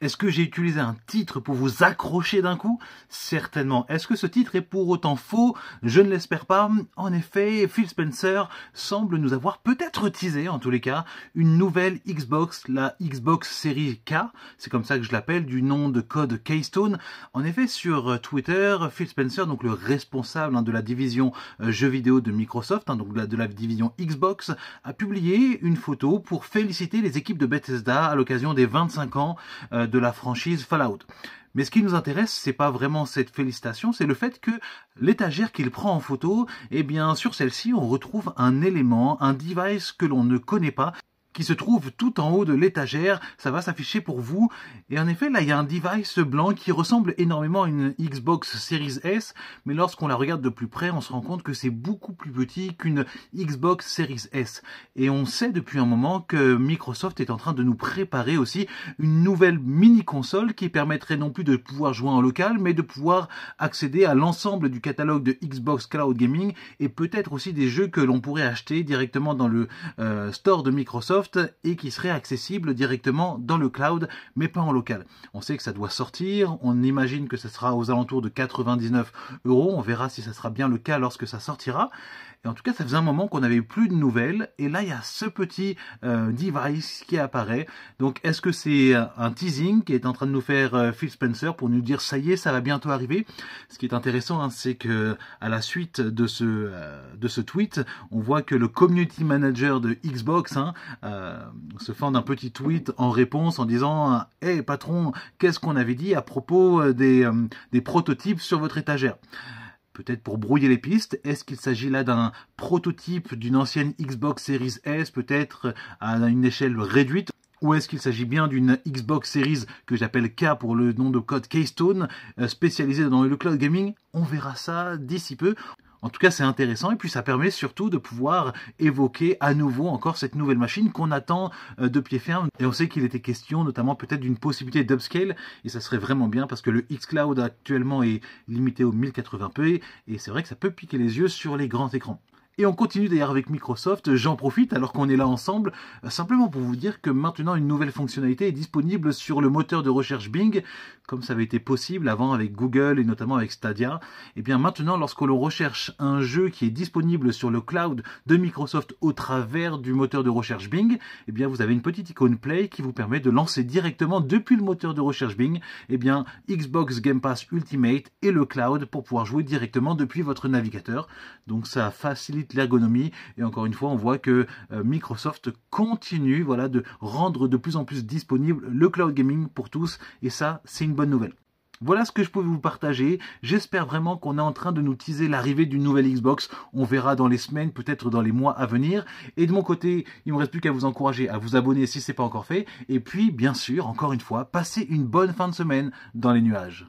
Est-ce que j'ai utilisé un titre pour vous accrocher d'un coup Certainement. Est-ce que ce titre est pour autant faux Je ne l'espère pas. En effet, Phil Spencer semble nous avoir peut-être teasé, en tous les cas, une nouvelle Xbox, la Xbox Series K. C'est comme ça que je l'appelle, du nom de code Keystone. En effet, sur Twitter, Phil Spencer, donc le responsable hein, de la division euh, jeux vidéo de Microsoft, hein, donc de la division Xbox, a publié une photo pour féliciter les équipes de Bethesda à l'occasion des 25 ans euh, euh, de la franchise Fallout. Mais ce qui nous intéresse, c'est pas vraiment cette félicitation, c'est le fait que l'étagère qu'il prend en photo, eh bien, sur celle-ci, on retrouve un élément, un device que l'on ne connaît pas, qui se trouve tout en haut de l'étagère. Ça va s'afficher pour vous. Et en effet, là, il y a un device blanc qui ressemble énormément à une Xbox Series S, mais lorsqu'on la regarde de plus près, on se rend compte que c'est beaucoup plus petit qu'une Xbox Series S. Et on sait depuis un moment que Microsoft est en train de nous préparer aussi une nouvelle mini-console qui permettrait non plus de pouvoir jouer en local, mais de pouvoir accéder à l'ensemble du catalogue de Xbox Cloud Gaming et peut-être aussi des jeux que l'on pourrait acheter directement dans le euh, store de Microsoft et qui serait accessible directement dans le cloud, mais pas en local. On sait que ça doit sortir, on imagine que ce sera aux alentours de 99 euros, on verra si ça sera bien le cas lorsque ça sortira. Et en tout cas, ça faisait un moment qu'on n'avait plus de nouvelles, et là il y a ce petit euh, device qui apparaît. Donc est-ce que c'est euh, un teasing qui est en train de nous faire euh, Phil Spencer pour nous dire ça y est, ça va bientôt arriver Ce qui est intéressant, hein, c'est que à la suite de ce, de ce tweet, on voit que le community manager de Xbox hein, euh, se fend d'un petit tweet en réponse en disant Hé patron, qu'est-ce qu'on avait dit à propos euh, des, euh, des prototypes sur votre étagère Peut-être pour brouiller les pistes, est-ce qu'il s'agit là d'un prototype d'une ancienne Xbox Series S, peut-être à une échelle réduite ou est-ce qu'il s'agit bien d'une Xbox Series que j'appelle K pour le nom de code Keystone, spécialisée dans le cloud gaming On verra ça d'ici peu. En tout cas, c'est intéressant et puis ça permet surtout de pouvoir évoquer à nouveau encore cette nouvelle machine qu'on attend euh, de pied ferme. Et on sait qu'il était question notamment peut-être d'une possibilité d'upscale et ça serait vraiment bien parce que le xCloud actuellement est limité au 1080p et c'est vrai que ça peut piquer les yeux sur les grands écrans. Et on continue d'ailleurs avec Microsoft. J'en profite alors qu'on est là ensemble, simplement pour vous dire que maintenant une nouvelle fonctionnalité est disponible sur le moteur de recherche Bing, comme ça avait été possible avant avec Google et notamment avec Stadia. Et eh bien maintenant, lorsque l'on recherche un jeu qui est disponible sur le cloud de Microsoft au travers du moteur de recherche Bing, et eh bien vous avez une petite icône Play qui vous permet de lancer directement depuis le moteur de recherche Bing, et eh bien Xbox Game Pass Ultimate et le cloud pour pouvoir jouer directement depuis votre navigateur. Donc ça facilite l'ergonomie. Et encore une fois, on voit que euh, Microsoft continue voilà, de rendre de plus en plus disponible le cloud gaming pour tous. Et ça, c'est une bonne nouvelle. Voilà ce que je pouvais vous partager. J'espère vraiment qu'on est en train de nous teaser l'arrivée d'une nouvelle Xbox. On verra dans les semaines, peut-être dans les mois à venir. Et de mon côté, il ne me reste plus qu'à vous encourager à vous abonner si ce n'est pas encore fait. Et puis, bien sûr, encore une fois, passez une bonne fin de semaine dans les nuages.